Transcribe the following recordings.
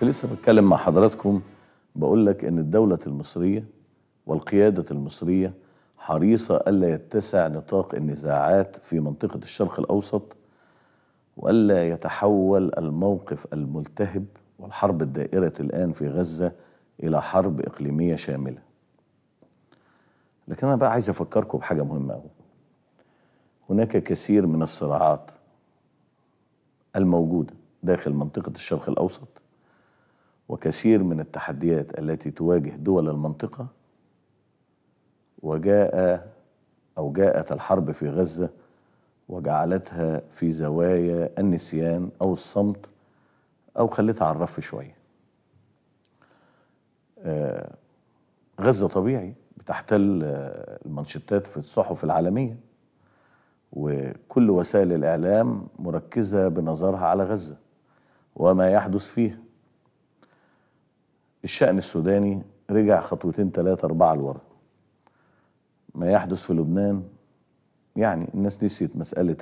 كنت لسه بتكلم مع حضراتكم بقول لك ان الدولة المصرية والقيادة المصرية حريصة ألا يتسع نطاق النزاعات في منطقة الشرق الأوسط وألا يتحول الموقف الملتهب والحرب الدائرة الآن في غزة إلى حرب إقليمية شاملة لكن أنا بقى عايز أفكركم بحاجة مهمة أوي هناك كثير من الصراعات الموجودة داخل منطقة الشرق الأوسط وكثير من التحديات التي تواجه دول المنطقة وجاء أو جاءت الحرب في غزة وجعلتها في زوايا النسيان أو الصمت أو خلتها على الرف شوية آه، غزة طبيعي بتحتل آه، المنشطات في الصحف العالمية وكل وسائل الإعلام مركزة بنظرها على غزة وما يحدث فيها الشأن السوداني رجع خطوتين ثلاثة أربعة لورا ما يحدث في لبنان يعني الناس نسيت مسألة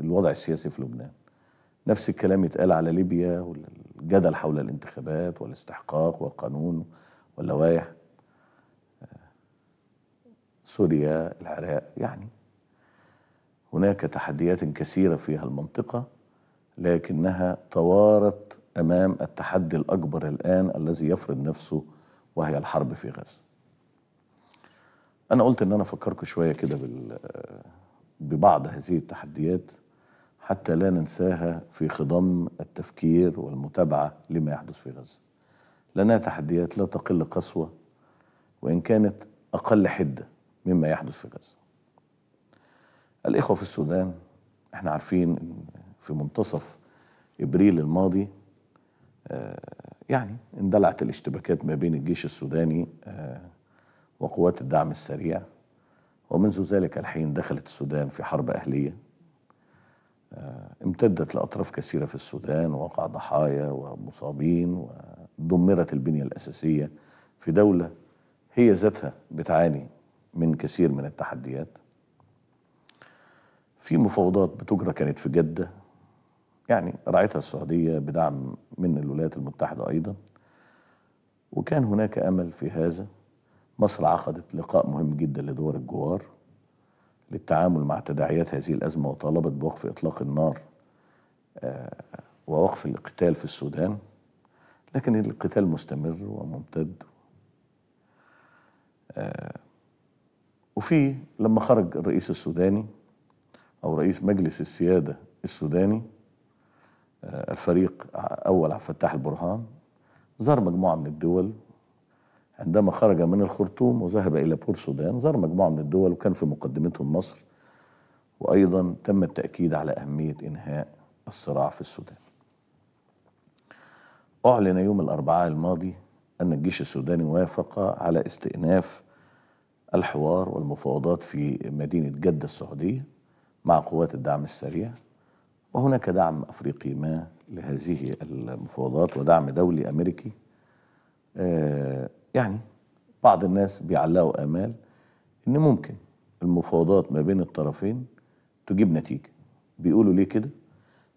الوضع السياسي في لبنان نفس الكلام يتقال على ليبيا والجدل حول الانتخابات والاستحقاق والقانون واللوائح سوريا العراق يعني هناك تحديات كثيرة فيها المنطقة لكنها توارت امام التحدي الاكبر الان الذي يفرض نفسه وهي الحرب في غزه. انا قلت ان انا افكركم شويه كده ببعض هذه التحديات حتى لا ننساها في خضم التفكير والمتابعه لما يحدث في غزه. لانها تحديات لا تقل قسوه وان كانت اقل حده مما يحدث في غزه. الاخوه في السودان احنا عارفين في منتصف ابريل الماضي آه، يعني اندلعت الاشتباكات ما بين الجيش السوداني آه، وقوات الدعم السريع ومنذ ذلك الحين دخلت السودان في حرب أهلية آه، امتدت لأطراف كثيرة في السودان وقع ضحايا ومصابين ودمرت البنية الأساسية في دولة هي ذاتها بتعاني من كثير من التحديات في مفاوضات بتجرى كانت في جدة يعني رعيتها السعودية بدعم من الولايات المتحدة أيضا وكان هناك أمل في هذا مصر عقدت لقاء مهم جدا لدول الجوار للتعامل مع تداعيات هذه الأزمة وطالبت بوقف إطلاق النار آه، ووقف القتال في السودان لكن القتال مستمر وممتد آه، وفي لما خرج الرئيس السوداني أو رئيس مجلس السيادة السوداني آه، الفريق أول عبد الفتاح البرهان زار مجموعة من الدول عندما خرج من الخرطوم وذهب إلى بور سودان زار مجموعة من الدول وكان في مقدمتهم مصر وأيضا تم التأكيد على أهمية إنهاء الصراع في السودان أعلن يوم الأربعاء الماضي أن الجيش السوداني وافق على استئناف الحوار والمفاوضات في مدينة جدة السعودية مع قوات الدعم السريع وهناك دعم أفريقي ما لهذه المفاوضات ودعم دولي أمريكي آه، يعني بعض الناس بيعلقوا آمال إن ممكن المفاوضات ما بين الطرفين تجيب نتيجة بيقولوا ليه كده؟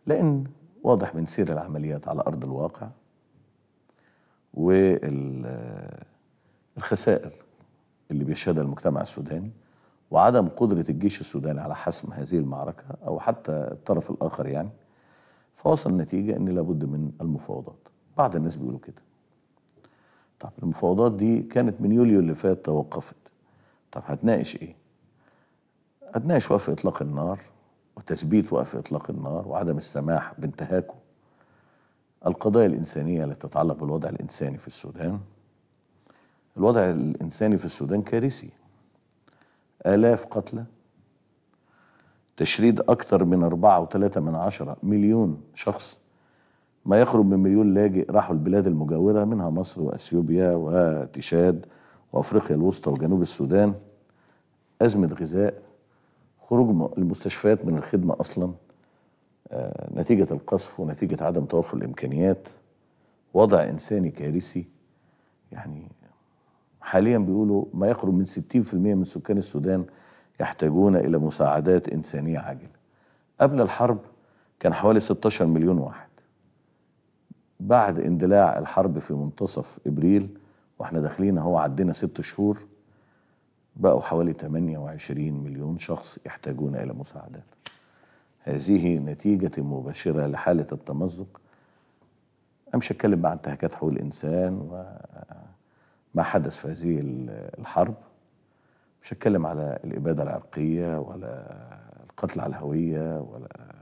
لأن واضح من سير العمليات على أرض الواقع والخسائر اللي بيشهدها المجتمع السوداني وعدم قدرة الجيش السوداني على حسم هذه المعركة أو حتى الطرف الآخر يعني فوصل النتيجة أن لابد من المفاوضات بعض الناس بيقولوا كده طب المفاوضات دي كانت من يوليو اللي فات توقفت طب هتناقش إيه؟ هتناقش وقف إطلاق النار وتثبيت وقف إطلاق النار وعدم السماح بانتهاكه القضايا الإنسانية التي تتعلق بالوضع الإنساني في السودان الوضع الإنساني في السودان كارثي آلاف قتلى تشريد أكثر من أربعة وثلاثة من عشرة مليون شخص ما يقرب من مليون لاجئ راحوا البلاد المجاورة منها مصر وأثيوبيا وتشاد وأفريقيا الوسطى وجنوب السودان أزمة غذاء خروج المستشفيات من الخدمة أصلا آه، نتيجة القصف ونتيجة عدم توفر الإمكانيات وضع إنساني كارثي يعني حاليا بيقولوا ما يقرب من 60% من سكان السودان يحتاجون إلى مساعدات إنسانية عاجلة قبل الحرب كان حوالي 16 مليون واحد بعد اندلاع الحرب في منتصف إبريل واحنا داخلين اهو عدينا ست شهور بقوا حوالي 28 مليون شخص يحتاجون إلى مساعدات هذه نتيجة مباشرة لحالة التمزق أمشي أتكلم عن انتهاكات حقوق الإنسان و ما حدث في هذه الحرب مش هتكلم على الإبادة العرقية ولا القتل على الهوية ولا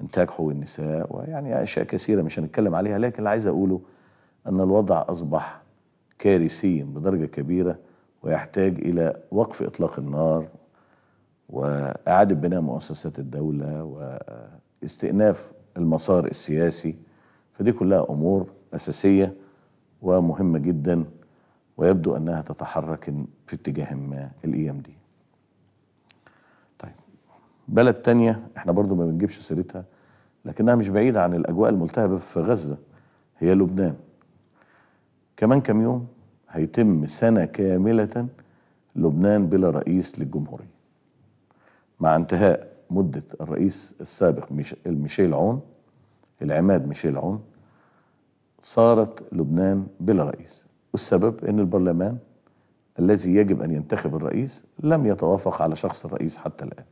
إنتاج حقوق النساء ويعني أشياء كثيرة مش هنتكلم عليها لكن اللي عايز أقوله أن الوضع أصبح كارثيا بدرجة كبيرة ويحتاج إلى وقف إطلاق النار وإعادة بناء مؤسسات الدولة واستئناف المسار السياسي فدي كلها أمور أساسية ومهمة جداً ويبدو أنها تتحرك في اتجاه ما الأيام دي e طيب بلد تانية احنا برضو ما بنجيبش سيرتها لكنها مش بعيدة عن الأجواء الملتهبة في غزة هي لبنان كمان كم يوم هيتم سنة كاملة لبنان بلا رئيس للجمهورية مع انتهاء مدة الرئيس السابق ميشيل عون العماد ميشيل عون صارت لبنان بلا رئيس والسبب أن البرلمان الذي يجب أن ينتخب الرئيس لم يتوافق على شخص الرئيس حتى الآن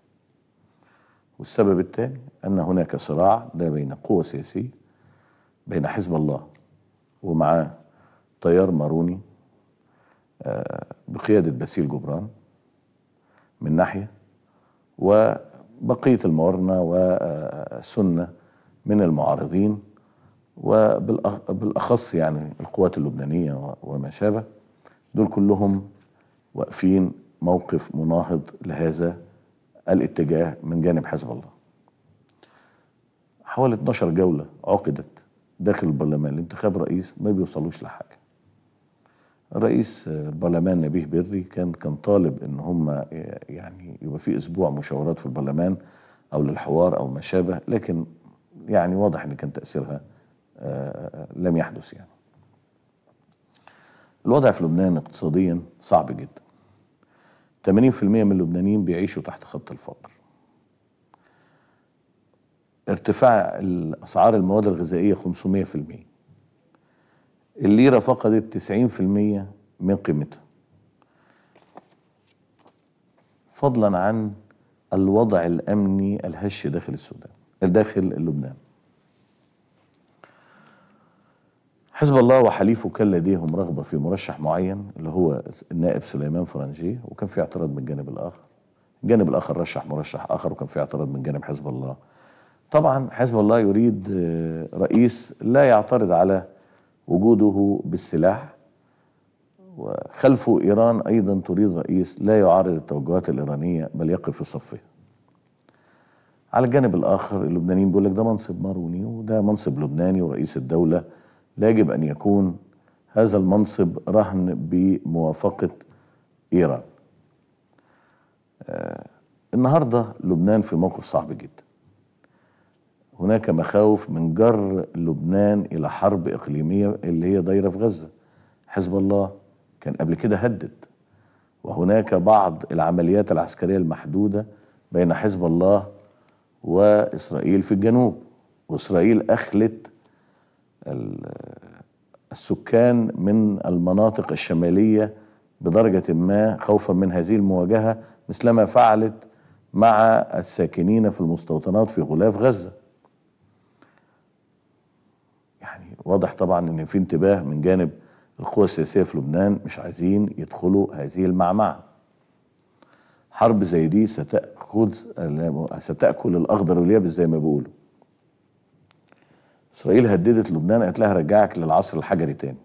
والسبب الثاني أن هناك صراع ده بين قوى سياسية بين حزب الله ومعاه تيار ماروني آه، بقيادة باسيل جبران من ناحية وبقية الموارنة والسنة من المعارضين وبالأخص يعني القوات اللبنانية وما شابه دول كلهم واقفين موقف مناهض لهذا الاتجاه من جانب حزب الله حوالي 12 جولة عقدت داخل البرلمان لانتخاب رئيس ما بيوصلوش لحاجة رئيس البرلمان نبيه بري كان كان طالب ان هم يعني يبقى في اسبوع مشاورات في البرلمان او للحوار او ما شابه لكن يعني واضح ان كان تاثيرها آه، لم يحدث يعني الوضع في لبنان اقتصاديا صعب جدا 80% من اللبنانيين بيعيشوا تحت خط الفقر ارتفاع اسعار المواد الغذائيه 500% الليره فقدت 90% من قيمتها فضلا عن الوضع الامني الهش داخل السودان داخل لبنان حزب الله وحليفه كان لديهم رغبة في مرشح معين اللي هو النائب سليمان فرنجي وكان في اعتراض من الجانب الآخر الجانب الآخر رشح مرشح آخر وكان في اعتراض من جانب حزب الله طبعا حزب الله يريد آه، رئيس لا يعترض على وجوده بالسلاح وخلفه إيران أيضا تريد رئيس لا يعارض التوجهات الإيرانية بل يقف في صفه على الجانب الآخر اللبنانيين بيقول لك ده منصب ماروني وده منصب لبناني ورئيس الدولة لا يجب أن يكون هذا المنصب رهن بموافقة إيران آه، النهاردة لبنان في موقف صعب جدا هناك مخاوف من جر لبنان إلى حرب إقليمية اللي هي دايرة في غزة حزب الله كان قبل كده هدد وهناك بعض العمليات العسكرية المحدودة بين حزب الله وإسرائيل في الجنوب وإسرائيل أخلت السكان من المناطق الشمالية بدرجة ما خوفا من هذه المواجهة مثلما فعلت مع الساكنين في المستوطنات في غلاف غزة يعني واضح طبعا ان في انتباه من جانب القوى السياسية في لبنان مش عايزين يدخلوا هذه المعمعة حرب زي دي ستأخذ ستأكل الأخضر واليابس زي ما بيقولوا اسرائيل هددت لبنان قالت لها رجعك للعصر الحجري تاني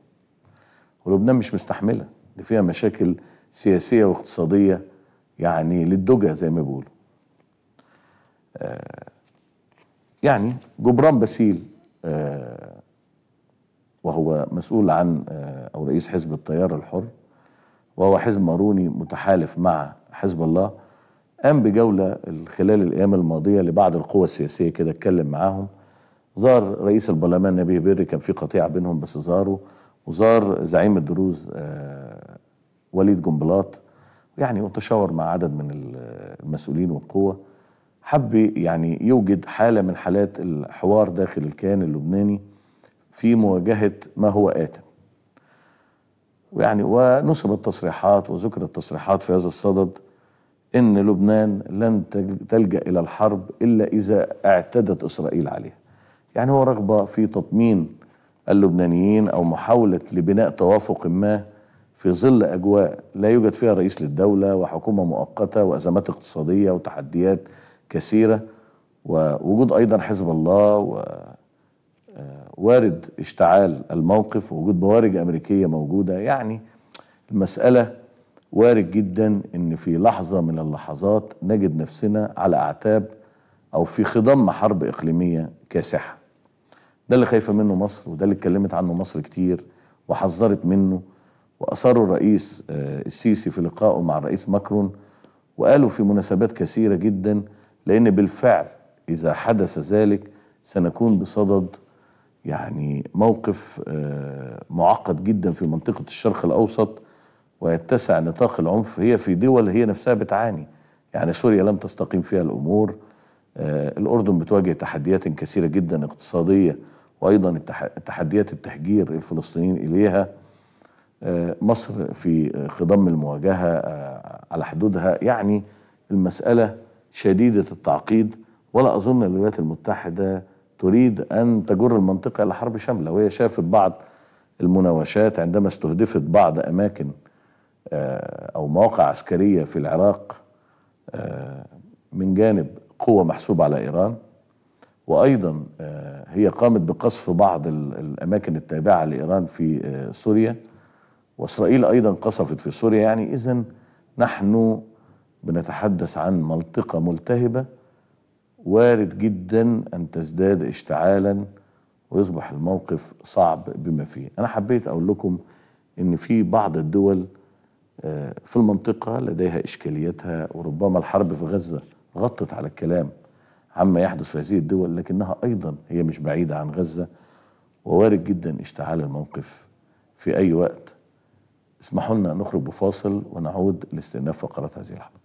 ولبنان مش مستحمله دي فيها مشاكل سياسيه واقتصاديه يعني للدجى زي ما بيقولوا آه، يعني جبران باسيل آه، وهو مسؤول عن آه، او رئيس حزب التيار الحر وهو حزب ماروني متحالف مع حزب الله قام بجوله خلال الايام الماضيه لبعض القوى السياسيه كده اتكلم معاهم زار رئيس البرلمان نبيه بري كان في قطيعه بينهم بس زاره وزار زعيم الدروز آه، وليد جنبلاط يعني وتشاور مع عدد من المسؤولين والقوه حب يعني يوجد حاله من حالات الحوار داخل الكيان اللبناني في مواجهه ما هو اتم ويعني ونسب تصريحات وذكرت تصريحات في هذا الصدد ان لبنان لن تلجا الى الحرب الا اذا اعتدت اسرائيل عليها يعني هو رغبة في تطمين اللبنانيين أو محاولة لبناء توافق ما في ظل أجواء لا يوجد فيها رئيس للدولة وحكومة مؤقتة وأزمات اقتصادية وتحديات كثيرة ووجود أيضا حزب الله و آه، وارد اشتعال الموقف ووجود بوارج أمريكية موجودة يعني المسألة وارد جدا ان في لحظة من اللحظات نجد نفسنا على أعتاب أو في خضم حرب إقليمية كاسحة ده اللي خايفه منه مصر وده اللي اتكلمت عنه مصر كتير وحذرت منه واصر الرئيس آه، السيسي في لقائه مع الرئيس ماكرون وقالوا في مناسبات كثيره جدا لان بالفعل اذا حدث ذلك سنكون بصدد يعني موقف آه، معقد جدا في منطقه الشرق الاوسط ويتسع نطاق العنف هي في دول هي نفسها بتعاني يعني سوريا لم تستقيم فيها الامور آه، الأردن بتواجه تحديات كثيرة جدا اقتصادية وأيضا تحديات التهجير الفلسطينيين إليها آه، مصر في خضم المواجهة آه، على حدودها يعني المسألة شديدة التعقيد ولا أظن الولايات المتحدة تريد أن تجر المنطقة إلى حرب شاملة وهي شافت بعض المناوشات عندما استهدفت بعض أماكن أو مواقع عسكرية في العراق من جانب قوة محسوبة على إيران وأيضا آه، هي قامت بقصف بعض الأماكن التابعة لإيران في آه، سوريا وإسرائيل أيضا قصفت في سوريا يعني إذا نحن بنتحدث عن منطقة ملتهبة وارد جدا أن تزداد اشتعالا ويصبح الموقف صعب بما فيه أنا حبيت أقول لكم أن في بعض الدول آه، في المنطقة لديها إشكاليتها وربما الحرب في غزة غطت على الكلام عما يحدث في هذه الدول لكنها أيضا هي مش بعيدة عن غزة ووارد جدا اشتعال الموقف في أي وقت اسمحوا لنا نخرج بفاصل ونعود لاستئناف فقرات هذه الحلقة